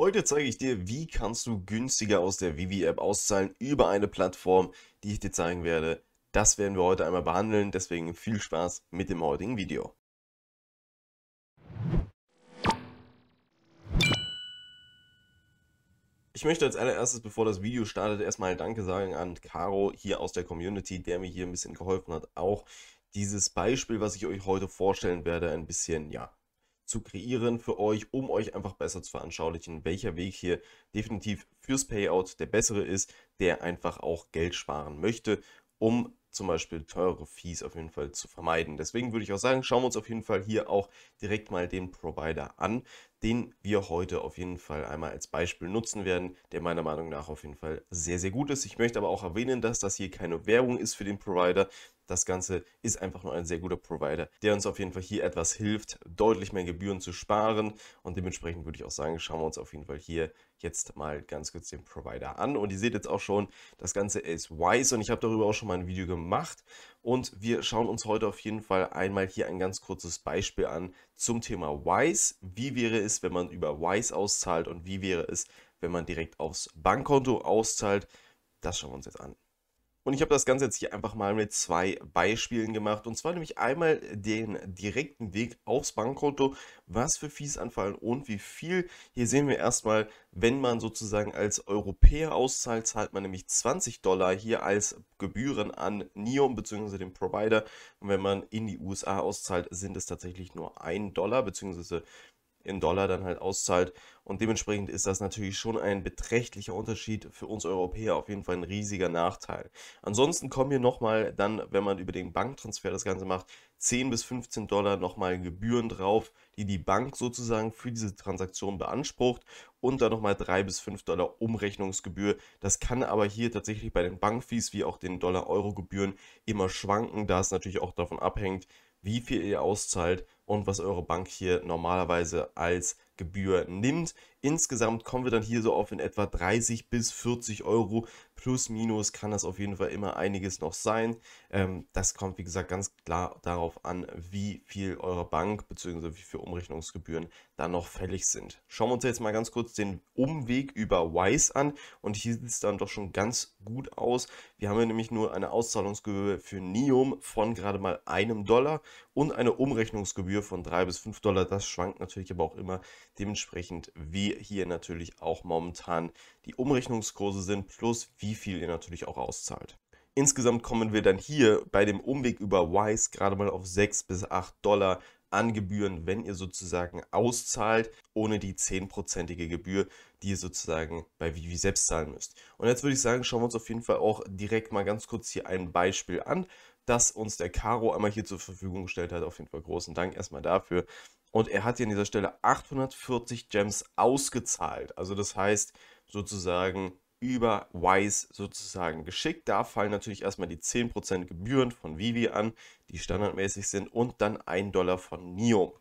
Heute zeige ich dir, wie kannst du günstiger aus der Vivi-App auszahlen über eine Plattform, die ich dir zeigen werde. Das werden wir heute einmal behandeln, deswegen viel Spaß mit dem heutigen Video. Ich möchte als allererstes, bevor das Video startet, erstmal Danke sagen an Caro hier aus der Community, der mir hier ein bisschen geholfen hat, auch dieses Beispiel, was ich euch heute vorstellen werde, ein bisschen ja, zu kreieren für euch, um euch einfach besser zu veranschaulichen, welcher Weg hier definitiv fürs Payout der bessere ist, der einfach auch Geld sparen möchte, um zum Beispiel teure Fees auf jeden Fall zu vermeiden. Deswegen würde ich auch sagen, schauen wir uns auf jeden Fall hier auch direkt mal den Provider an, den wir heute auf jeden Fall einmal als Beispiel nutzen werden, der meiner Meinung nach auf jeden Fall sehr, sehr gut ist. Ich möchte aber auch erwähnen, dass das hier keine Werbung ist für den Provider. Das Ganze ist einfach nur ein sehr guter Provider, der uns auf jeden Fall hier etwas hilft, deutlich mehr Gebühren zu sparen. Und dementsprechend würde ich auch sagen, schauen wir uns auf jeden Fall hier jetzt mal ganz kurz den Provider an. Und ihr seht jetzt auch schon, das Ganze ist Wise und ich habe darüber auch schon mal ein Video gemacht. Und wir schauen uns heute auf jeden Fall einmal hier ein ganz kurzes Beispiel an zum Thema Wise. Wie wäre es, wenn man über Wise auszahlt und wie wäre es, wenn man direkt aufs Bankkonto auszahlt? Das schauen wir uns jetzt an. Und ich habe das Ganze jetzt hier einfach mal mit zwei Beispielen gemacht. Und zwar nämlich einmal den direkten Weg aufs Bankkonto, was für Fees anfallen und wie viel. Hier sehen wir erstmal, wenn man sozusagen als Europäer auszahlt, zahlt man nämlich 20 Dollar hier als Gebühren an NIOM bzw. den Provider. Und wenn man in die USA auszahlt, sind es tatsächlich nur 1 Dollar bzw in Dollar dann halt auszahlt. Und dementsprechend ist das natürlich schon ein beträchtlicher Unterschied für uns Europäer, auf jeden Fall ein riesiger Nachteil. Ansonsten kommen hier nochmal dann, wenn man über den Banktransfer das Ganze macht, 10 bis 15 Dollar nochmal Gebühren drauf, die die Bank sozusagen für diese Transaktion beansprucht und dann nochmal 3 bis 5 Dollar Umrechnungsgebühr. Das kann aber hier tatsächlich bei den Bankfees wie auch den Dollar-Euro-Gebühren immer schwanken, da es natürlich auch davon abhängt, wie viel ihr auszahlt und was eure Bank hier normalerweise als Gebühr nimmt. Insgesamt kommen wir dann hier so auf in etwa 30 bis 40 Euro. Plus, minus kann das auf jeden Fall immer einiges noch sein. Ähm, das kommt, wie gesagt, ganz klar darauf an, wie viel eure Bank bzw. wie viel Umrechnungsgebühren da noch fällig sind. Schauen wir uns jetzt mal ganz kurz den Umweg über Wise an. Und hier sieht es dann doch schon ganz gut aus. Wir haben hier nämlich nur eine Auszahlungsgebühr für NIOM von gerade mal einem Dollar und eine Umrechnungsgebühr von 3 bis 5 Dollar. Das schwankt natürlich aber auch immer Dementsprechend, wie hier natürlich auch momentan die Umrechnungskurse sind, plus wie viel ihr natürlich auch auszahlt. Insgesamt kommen wir dann hier bei dem Umweg über Wise gerade mal auf 6 bis 8 Dollar an Gebühren, wenn ihr sozusagen auszahlt, ohne die 10%ige Gebühr, die ihr sozusagen bei Vivi selbst zahlen müsst. Und jetzt würde ich sagen, schauen wir uns auf jeden Fall auch direkt mal ganz kurz hier ein Beispiel an das uns der Caro einmal hier zur Verfügung gestellt hat. Auf jeden Fall großen Dank erstmal dafür. Und er hat hier an dieser Stelle 840 Gems ausgezahlt. Also das heißt sozusagen über Wise sozusagen geschickt. Da fallen natürlich erstmal die 10% Gebühren von Vivi an, die standardmäßig sind, und dann 1 Dollar von Neom.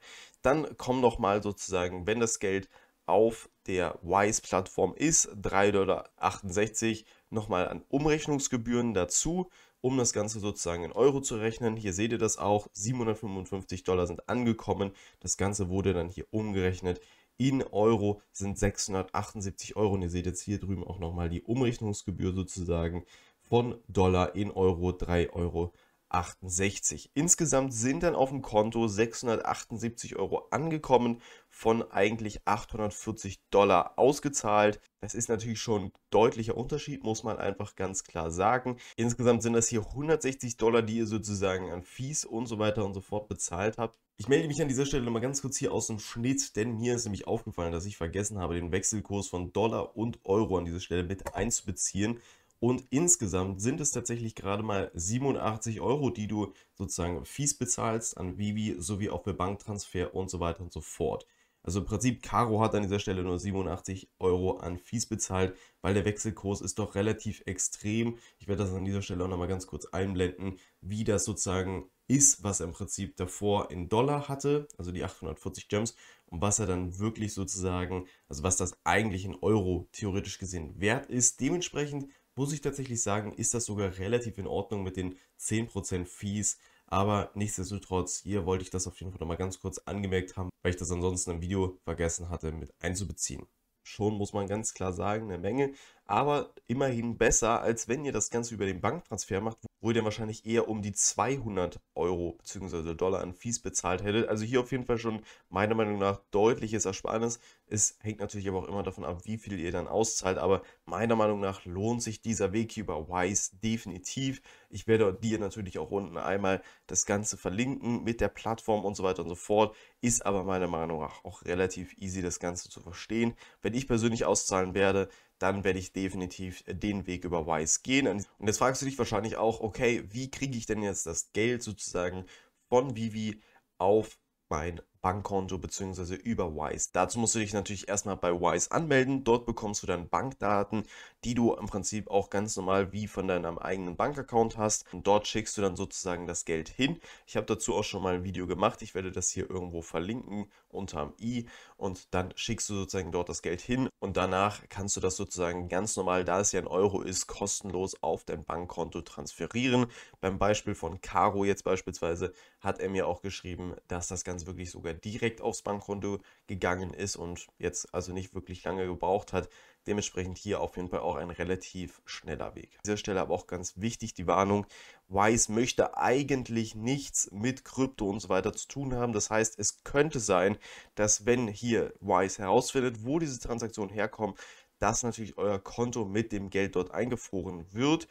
Dann kommen nochmal sozusagen, wenn das Geld auf der Wise-Plattform ist 3,68 Dollar. Nochmal an Umrechnungsgebühren dazu, um das Ganze sozusagen in Euro zu rechnen. Hier seht ihr das auch, 755 Dollar sind angekommen. Das Ganze wurde dann hier umgerechnet. In Euro sind 678 Euro und ihr seht jetzt hier drüben auch nochmal die Umrechnungsgebühr sozusagen von Dollar in Euro 3,68 Euro. 68. Insgesamt sind dann auf dem Konto 678 Euro angekommen, von eigentlich 840 Dollar ausgezahlt. Das ist natürlich schon ein deutlicher Unterschied, muss man einfach ganz klar sagen. Insgesamt sind das hier 160 Dollar, die ihr sozusagen an Fees und so weiter und so fort bezahlt habt. Ich melde mich an dieser Stelle mal ganz kurz hier aus dem Schnitt, denn mir ist nämlich aufgefallen, dass ich vergessen habe, den Wechselkurs von Dollar und Euro an dieser Stelle mit einzubeziehen. Und insgesamt sind es tatsächlich gerade mal 87 Euro, die du sozusagen fies bezahlst an Vivi sowie auch für Banktransfer und so weiter und so fort. Also im Prinzip, Caro hat an dieser Stelle nur 87 Euro an Fees bezahlt, weil der Wechselkurs ist doch relativ extrem. Ich werde das an dieser Stelle auch nochmal ganz kurz einblenden, wie das sozusagen ist, was er im Prinzip davor in Dollar hatte, also die 840 Gems, und was er dann wirklich sozusagen, also was das eigentlich in Euro theoretisch gesehen wert ist. Dementsprechend muss ich tatsächlich sagen, ist das sogar relativ in Ordnung mit den 10% Fees. Aber nichtsdestotrotz, hier wollte ich das auf jeden Fall nochmal ganz kurz angemerkt haben, weil ich das ansonsten im Video vergessen hatte mit einzubeziehen. Schon muss man ganz klar sagen, eine Menge, aber immerhin besser, als wenn ihr das Ganze über den Banktransfer macht, wo ihr dann wahrscheinlich eher um die 200 Euro bzw. Dollar an Fees bezahlt hättet. Also hier auf jeden Fall schon meiner Meinung nach deutliches Ersparnis. Es hängt natürlich aber auch immer davon ab, wie viel ihr dann auszahlt, aber meiner Meinung nach lohnt sich dieser Weg hier über Wise definitiv. Ich werde dir natürlich auch unten einmal das Ganze verlinken mit der Plattform und so weiter und so fort. Ist aber meiner Meinung nach auch relativ easy, das Ganze zu verstehen. Wenn ich persönlich auszahlen werde, dann werde ich definitiv äh, den Weg über Wise gehen. Und jetzt fragst du dich wahrscheinlich auch, okay, wie kriege ich denn jetzt das Geld sozusagen von Vivi auf mein Bankkonto bzw. über Wise. Dazu musst du dich natürlich erstmal bei Wise anmelden. Dort bekommst du dann Bankdaten, die du im Prinzip auch ganz normal wie von deinem eigenen Bankaccount hast. Und dort schickst du dann sozusagen das Geld hin. Ich habe dazu auch schon mal ein Video gemacht. Ich werde das hier irgendwo verlinken unterm i und dann schickst du sozusagen dort das Geld hin und danach kannst du das sozusagen ganz normal, da es ja ein Euro ist, kostenlos auf dein Bankkonto transferieren. Beim Beispiel von Caro jetzt beispielsweise hat er mir auch geschrieben, dass das Ganze wirklich sogar direkt aufs Bankkonto gegangen ist und jetzt also nicht wirklich lange gebraucht hat. Dementsprechend hier auf jeden Fall auch ein relativ schneller Weg. An dieser Stelle aber auch ganz wichtig die Warnung, Wise möchte eigentlich nichts mit Krypto und so weiter zu tun haben. Das heißt, es könnte sein, dass wenn hier Wise herausfindet, wo diese Transaktionen herkommen, dass natürlich euer Konto mit dem Geld dort eingefroren wird.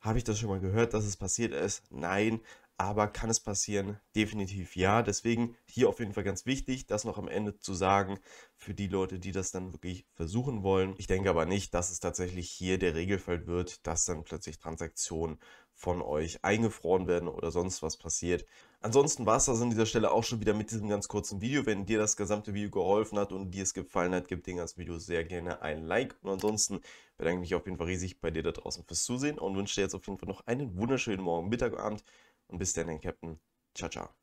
Habe ich das schon mal gehört, dass es passiert ist? Nein, aber kann es passieren? Definitiv ja. Deswegen hier auf jeden Fall ganz wichtig, das noch am Ende zu sagen für die Leute, die das dann wirklich versuchen wollen. Ich denke aber nicht, dass es tatsächlich hier der Regelfall wird, dass dann plötzlich Transaktionen von euch eingefroren werden oder sonst was passiert. Ansonsten war es das an dieser Stelle auch schon wieder mit diesem ganz kurzen Video. Wenn dir das gesamte Video geholfen hat und dir es gefallen hat, gib dem ganzen Video sehr gerne ein Like. Und ansonsten bedanke ich mich auf jeden Fall riesig bei dir da draußen fürs Zusehen und wünsche dir jetzt auf jeden Fall noch einen wunderschönen Morgen, Mittag, Abend und bis dann, Captain. Ciao, ciao.